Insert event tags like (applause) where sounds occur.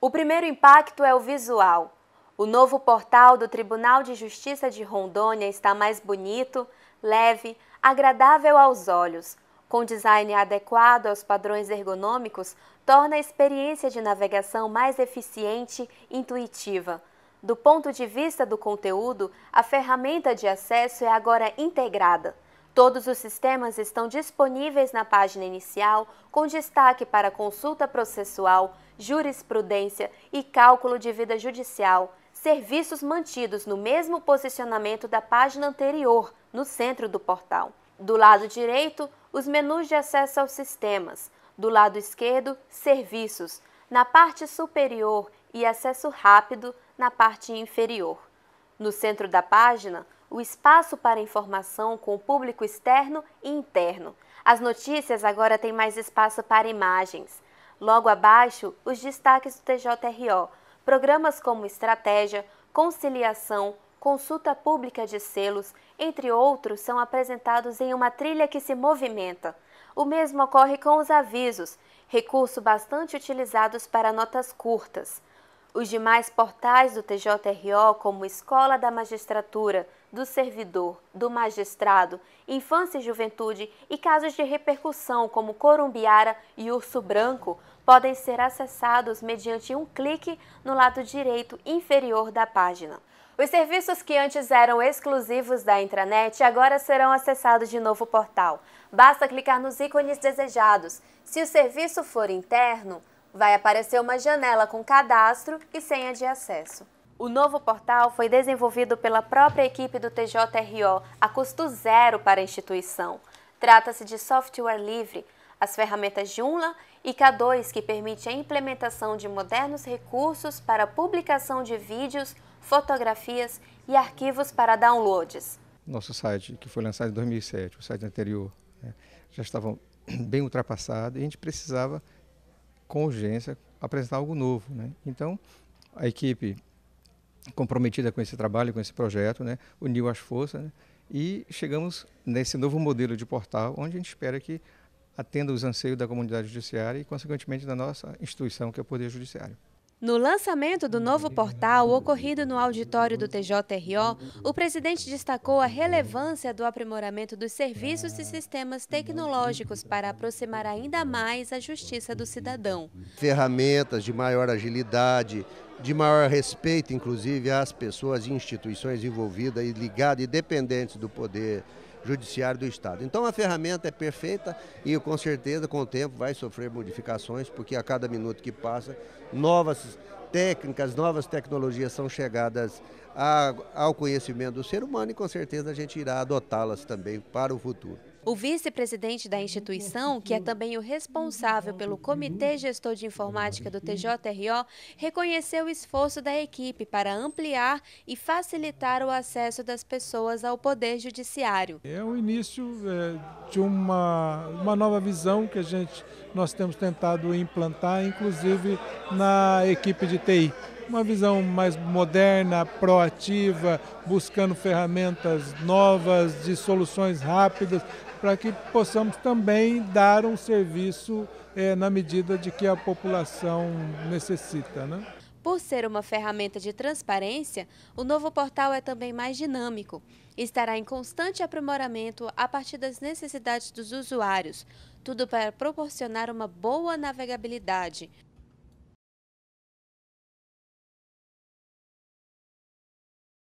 O primeiro impacto é o visual. O novo portal do Tribunal de Justiça de Rondônia está mais bonito, leve, agradável aos olhos. Com design adequado aos padrões ergonômicos, torna a experiência de navegação mais eficiente e intuitiva. Do ponto de vista do conteúdo, a ferramenta de acesso é agora integrada. Todos os sistemas estão disponíveis na página inicial, com destaque para consulta processual, jurisprudência e cálculo de vida judicial, serviços mantidos no mesmo posicionamento da página anterior, no centro do portal. Do lado direito, os menus de acesso aos sistemas. Do lado esquerdo, serviços. Na parte superior e acesso rápido na parte inferior. No centro da página, o espaço para informação com o público externo e interno. As notícias agora têm mais espaço para imagens. Logo abaixo, os destaques do TJRO. Programas como estratégia, conciliação, consulta pública de selos, entre outros, são apresentados em uma trilha que se movimenta. O mesmo ocorre com os avisos, recurso bastante utilizados para notas curtas. Os demais portais do TJRO, como Escola da Magistratura, do Servidor, do Magistrado, Infância e Juventude e casos de repercussão como Corumbiara e Urso Branco, podem ser acessados mediante um clique no lado direito inferior da página. Os serviços que antes eram exclusivos da intranet agora serão acessados de novo portal. Basta clicar nos ícones desejados. Se o serviço for interno, Vai aparecer uma janela com cadastro e senha de acesso. O novo portal foi desenvolvido pela própria equipe do TJRO a custo zero para a instituição. Trata-se de software livre, as ferramentas Joomla e K2 que permite a implementação de modernos recursos para publicação de vídeos, fotografias e arquivos para downloads. Nosso site, que foi lançado em 2007, o site anterior, né, já estava (clears throat) bem ultrapassado e a gente precisava com urgência, apresentar algo novo. Né? Então, a equipe comprometida com esse trabalho, com esse projeto, né, uniu as forças né, e chegamos nesse novo modelo de portal, onde a gente espera que atenda os anseios da comunidade judiciária e, consequentemente, da nossa instituição, que é o Poder Judiciário. No lançamento do novo portal, ocorrido no auditório do TJRO, o presidente destacou a relevância do aprimoramento dos serviços e sistemas tecnológicos para aproximar ainda mais a justiça do cidadão. Ferramentas de maior agilidade, de maior respeito, inclusive, às pessoas e instituições envolvidas e ligadas e dependentes do poder judiciário do Estado. Então a ferramenta é perfeita e com certeza com o tempo vai sofrer modificações, porque a cada minuto que passa, novas técnicas, novas tecnologias são chegadas a, ao conhecimento do ser humano e com certeza a gente irá adotá-las também para o futuro. O vice-presidente da instituição, que é também o responsável pelo Comitê Gestor de Informática do TJRO, reconheceu o esforço da equipe para ampliar e facilitar o acesso das pessoas ao Poder Judiciário. É o início é, de uma, uma nova visão que a gente, nós temos tentado implantar, inclusive na equipe de TI uma visão mais moderna, proativa, buscando ferramentas novas, de soluções rápidas para que possamos também dar um serviço é, na medida de que a população necessita. Né? Por ser uma ferramenta de transparência, o novo portal é também mais dinâmico. Estará em constante aprimoramento a partir das necessidades dos usuários, tudo para proporcionar uma boa navegabilidade.